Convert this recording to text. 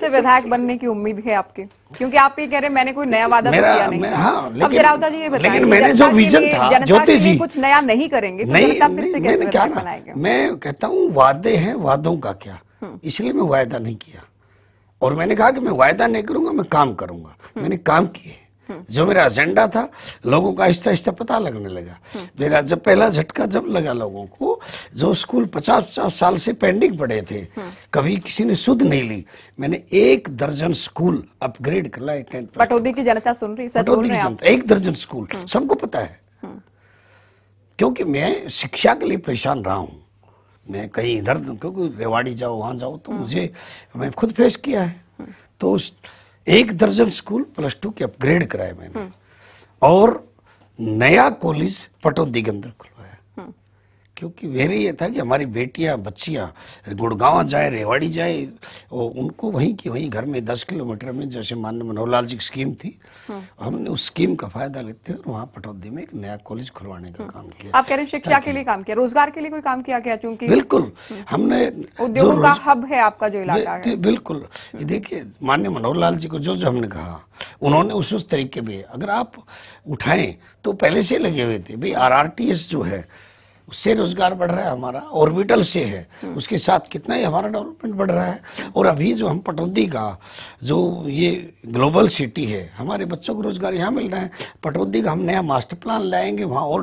से विधायक बनने की उम्मीद है आपके क्योंकि आप ये कह रहे हैं मैंने कोई नया वादा तो मेरा, किया नहीं हाँ, लेकिन, अब जी ये लेकिन मैंने जो विजन था ज्योति जी कुछ नया नहीं करेंगे तो नहीं, से क्या बनाएंगे मैं कहता हूँ वादे हैं वादों का क्या हम्म। इसलिए मैं वायदा नहीं किया और मैंने कहा कि मैं वायदा नहीं करूंगा मैं काम करूंगा हम्म। मैंने काम किए जो मेरा एजेंडा था लोगों का आहिस्ता आहिस्ता पता लगने लगा हम्म। मेरा जब पहला झटका जब लगा लोगों को जो स्कूल पचास पचास साल से पेंडिंग पड़े थे हम्म। कभी किसी ने सुध नहीं ली मैंने एक दर्जन स्कूल अपग्रेड कर लाए पटौदी की जनता सुन रही पटौदी की जनता एक दर्जन स्कूल हम्म। सबको पता है क्योंकि मैं शिक्षा के लिए परेशान रहा हूँ मैं कहीं इधर क्योंकि रेवाड़ी जाओ वहाँ जाओ तो मुझे मैं खुद फेस किया है तो एक दर्जन स्कूल प्लस टू के अपग्रेड कराए मैंने और नया कॉलेज पटो दिगंबर खुलवाया हम्म। क्योंकि वेरी ये था कि हमारी बेटियां बच्चियां गुड़गांव जाए रेवाड़ी जाए और उनको वहीं की वहीं घर में दस किलोमीटर में जैसे मान्य मनोहर लाल जी की स्कीम थी हाँ। हमने उस स्कीम का फायदा लेते हुए वहाँ पटौदी में एक नया कॉलेज खुलवाने का हाँ। काम किया आप कह रहे हैं शिक्षा के लिए काम किया रोजगार के लिए कोई काम किया गया चूंकि बिल्कुल हाँ। हमने उद्योगों का हब है आपका जो इलाका है बिल्कुल देखिए मान्य मनोहर लाल जी को जो जो हमने कहा उन्होंने उस उस तरीके में अगर आप उठाएं तो पहले से लगे हुए थे भाई आरआरटीएस जो है उससे रोजगार बढ़ रहा है हमारा ऑर्बिटल से है हम्म। उसके साथ कितना ही हमारा डेवलपमेंट बढ़ रहा है और अभी जो हम पटौदी का जो ये ग्लोबल सिटी है हमारे बच्चों को रोजगार यहाँ मिल रहा है पटौदी का हम नया मास्टर प्लान लाएंगे वहाँ और